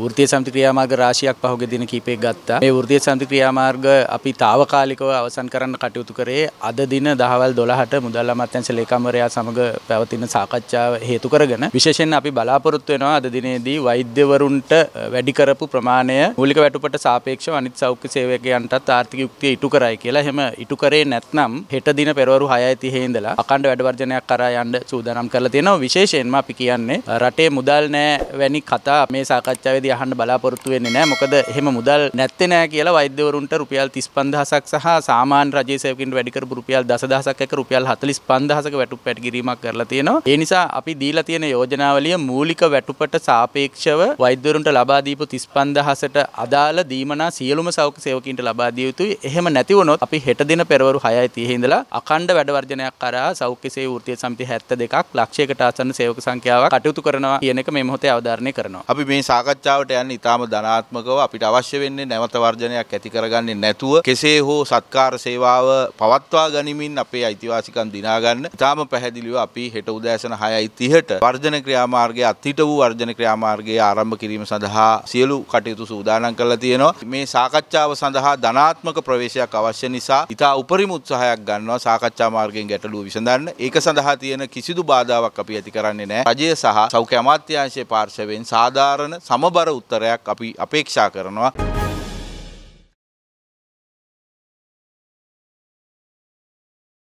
වෘතිය සමති ක්‍රියාමාර්ග රාශියක් පහුගිය දින කීපයක් ගත්තා. මේ වෘතිය සමති ක්‍රියාමාර්ග අපි తాවකාලිකව අවසන් කරන්න කටයුතු කරේ අද දින දහවල් 12ට මුදල් අමාත්‍යාංශ ලේකම්වරයා සමග පැවතින සාකච්ඡාව හේතු කරගෙන විශේෂයෙන් අපි බලාපොරොත්තු වෙනවා අද දිනේදී වෛද්‍යවරුන්ට වැඩි කරපු ප්‍රමාණය මූලික වැටුපට සාපේක්ෂව අනිත් සෞඛ්‍ය සේවකයන්ටත් ආර්ථික යුක්තිය ඉටු කරයි කියලා. එහෙම ඉටු කරේ නැත්නම් හෙට දින පෙරවරු 6:30 ඉඳලා අඛණ්ඩ වැඩ වර්ජනයක් කරා යන්න සූදානම් කරලා තියෙනවා. විශේෂයෙන්ම අපි කියන්නේ රටේ මුදල් නැහැ වැනි කතා මේ සාකච්ඡාවේ විභාගදී අහන්න බලාපොරොත්තු වෙන්නේ නැහැ. මොකද එහෙම මුදල් නැත්තේ නැහැ කියලා වෛද්‍යවරුන්ට රුපියල් 35000ක් සහ සාමාන්‍ය රජයේ සේවකින්ට වැඩි කරපු රුපියල් 10000ක් එක රුපියල් 45000ක වැටුප් පැටගිරීමක් කරලා තියෙනවා. ඒ නිසා අපි දීලා තියෙන යෝජනාවලිය මූලික වැටුපට සාපේක්ෂව වෛද්‍යවරුන්ට ලබා දීපු 35000ට අදාළ දීමනා සියලුම සෞඛ්‍ය සේවකින්ට ලබා දිය යුතුයි. එහෙම නැති වුණොත් අපි හෙට දින පෙරවරු 6:30 ඉඳලා අඛණ්ඩ වැඩ වර්ජනයක් කරා සෞඛ්‍ය සේවය වෘත්තීය සමිති 72ක් ලක්ෂයකට ආසන්න සේවක සංඛ්‍යාවක් කටයුතු කරනවා කියන එක මේ මොහොතේ අවධාරණය කරනවා. අපි මේ සාකච්ඡා සාකච්ඡාවට යන්න ඉතාම ධනාත්මකව අපිට අවශ්‍ය වෙන්නේ නැවත වර්ජනයක් ඇති කරගන්නේ නැතුව කෙසේ හෝ සත්කාර සේවාව පවත්වා ගනිමින් අපේ අයිතිවාසිකම් දිනා ගන්න ඉතාම පැහැදිලිව අපි හෙට උදෑසන 6:30ට වර්ජන ක්‍රියාමාර්ගයේ අත්හිට වූ වර්ජන ක්‍රියාමාර්ගයේ ආරම්භ කිරීම සඳහා සියලු කටයුතු සූදානම් කරලා තියෙනවා මේ සාකච්ඡාව සඳහා ධනාත්මක ප්‍රවේශයක් අවශ්‍ය නිසා ඉතා උපරිම උත්සාහයක් ගන්නවා සාකච්ඡා මාර්ගයෙන් ගැටලුව විසඳන්න ඒක සඳහා තියෙන කිසිදු බාධාවක් අපි ඇති කරන්නේ නැහැ රජය සහ සෞඛ්‍ය අමාත්‍යාංශයේ පාර්ශවයෙන් සාධාරණ සමබර සමබර උත්තරයක් අපි අපේක්ෂා කරනවා.